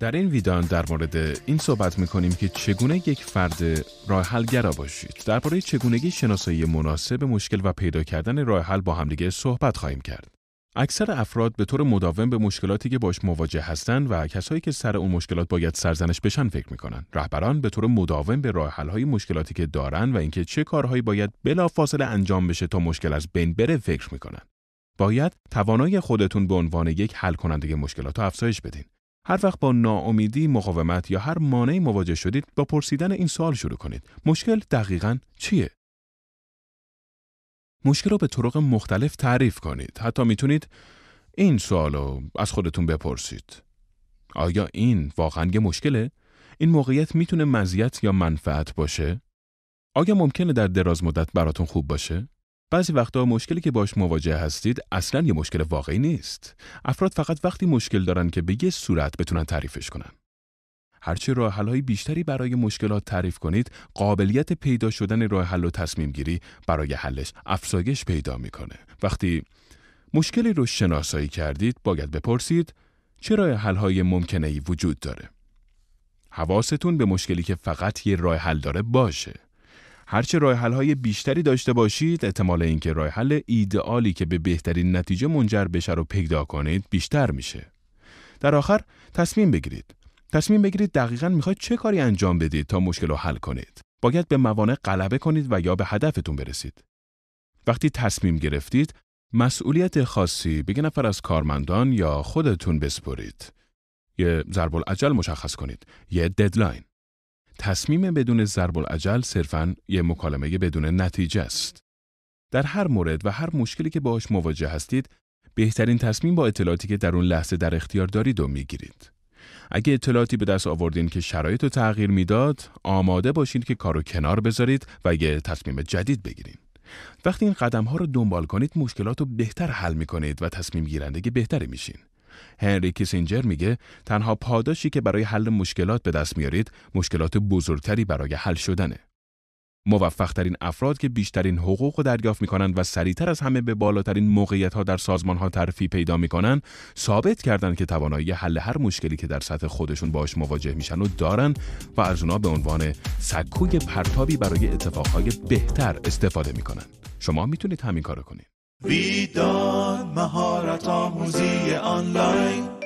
در این ویدان در مورد این صحبت میکنیم که چگونه یک فرد راه حلگرا باشید. درباره چگونگی شناسایی مناسب مشکل و پیدا کردن راه حل با همدیگه صحبت خواهیم کرد. اکثر افراد به طور مداوم به مشکلاتی که باش مواجه هستند و کسایی که سر اون مشکلات باید سرزنش بشن فکر میکنن. رهبران به طور مداوم به راه های مشکلاتی که دارن و اینکه چه کارهایی باید بلافاصله انجام بشه تا مشکل از بین بره فکر میکنن. باید توانایی خودتون به عنوان یک حل کننده مشکلات افزایش بدین. هر وقت با ناامیدی، مقاومت یا هر مانعی مواجه شدید، با پرسیدن این سوال شروع کنید. مشکل دقیقا چیه؟ مشکل رو به طرق مختلف تعریف کنید. حتی میتونید این سوال رو از خودتون بپرسید. آیا این واقعا یه مشکله؟ این موقعیت میتونه مزیت یا منفعت باشه؟ آیا ممکنه در دراز مدت براتون خوب باشه؟ بعضی وقتا مشکلی که باش مواجه هستید اصلا یه مشکل واقعی نیست. افراد فقط وقتی مشکل دارن که به یه صورت بتونن تعریفش کنن. هرچه راه حل‌های بیشتری برای مشکلات تعریف کنید، قابلیت پیدا شدن راه حل و تصمیم گیری برای حلش افزایش پیدا میکنه. وقتی مشکلی رو شناسایی کردید، باید بپرسید چه راه حل‌های ممکنه ای وجود داره. حواستون به مشکلی که فقط یه راه حل داره باشه. هرچه راه های بیشتری داشته باشید احتمال اینکه راه حل ایدئالی که به بهترین نتیجه منجر بشه رو پیدا کنید بیشتر میشه در آخر تصمیم بگیرید تصمیم بگیرید دقیقا میخواید چه کاری انجام بدید تا مشکل رو حل کنید باید به موانع غلبه کنید و یا به هدفتون برسید وقتی تصمیم گرفتید مسئولیت خاصی به نفر از کارمندان یا خودتون بسپرید یه ضرب مشخص کنید یه ددلاین تصمیم بدون ضرب العجل صرفاً یه مکالمه بدون نتیجه است. در هر مورد و هر مشکلی که باهاش مواجه هستید، بهترین تصمیم با اطلاعاتی که در اون لحظه در اختیار دارید و میگیرید. اگه اطلاعاتی به دست آوردین که شرایط رو تغییر میداد، آماده باشین که کارو کنار بذارید و یه تصمیم جدید بگیرید. وقتی این قدم ها رو دنبال کنید، مشکلات رو بهتر حل می کنید و تصمیم گیرندگی بهتری میشین. هنری کیسینجر میگه تنها پاداشی که برای حل مشکلات به دست میارید مشکلات بزرگتری برای حل شدنه. موفقترین افراد که بیشترین حقوق رو دریافت میکنند و سریعتر از همه به بالاترین موقعیت ها در سازمان ها ترفی پیدا میکنند ثابت کردند که توانایی حل هر مشکلی که در سطح خودشون باش مواجه میشن و دارن و از اونا به عنوان سکوی پرتابی برای اتفاقهای بهتر استفاده میکنند. شما میتونید همین کارو کنید مهارت آموزی آنلاین